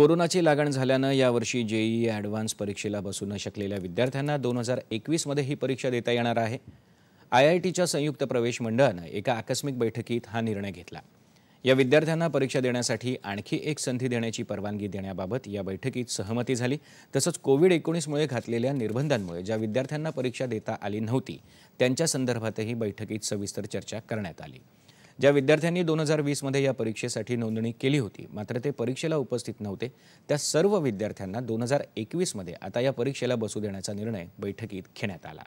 कोरोनाची लागण झाल्यानं यावर्षी जेईई ॲडव्हान्स परीक्षेला बसू न शकलेल्या विद्यार्थ्यांना दोन हजार एकवीसमध्ये ही परीक्षा देता येणार आहे आय आय टीच्या संयुक्त प्रवेश मंडळानं एका आकस्मिक बैठकीत हा निर्णय घेतला या विद्यार्थ्यांना परीक्षा देण्यासाठी आणखी एक संधी देण्याची परवानगी देण्याबाबत या बैठकीत सहमती झाली तसंच कोविड एकोणीसमुळे घातलेल्या निर्बंधांमुळे ज्या विद्यार्थ्यांना परीक्षा देता आली नव्हती त्यांच्या संदर्भातही बैठकीत सविस्तर चर्चा करण्यात आली ज्या विद्यार्थ्यांनी दोन हजार वीसमध्ये या परीक्षेसाठी नोंदणी केली होती मात्र ते परीक्षेला उपस्थित नव्हते त्या सर्व विद्यार्थ्यांना दोन हजार एकवीसमध्ये आता या परीक्षेला बसू देण्याचा निर्णय बैठकीत घेण्यात आला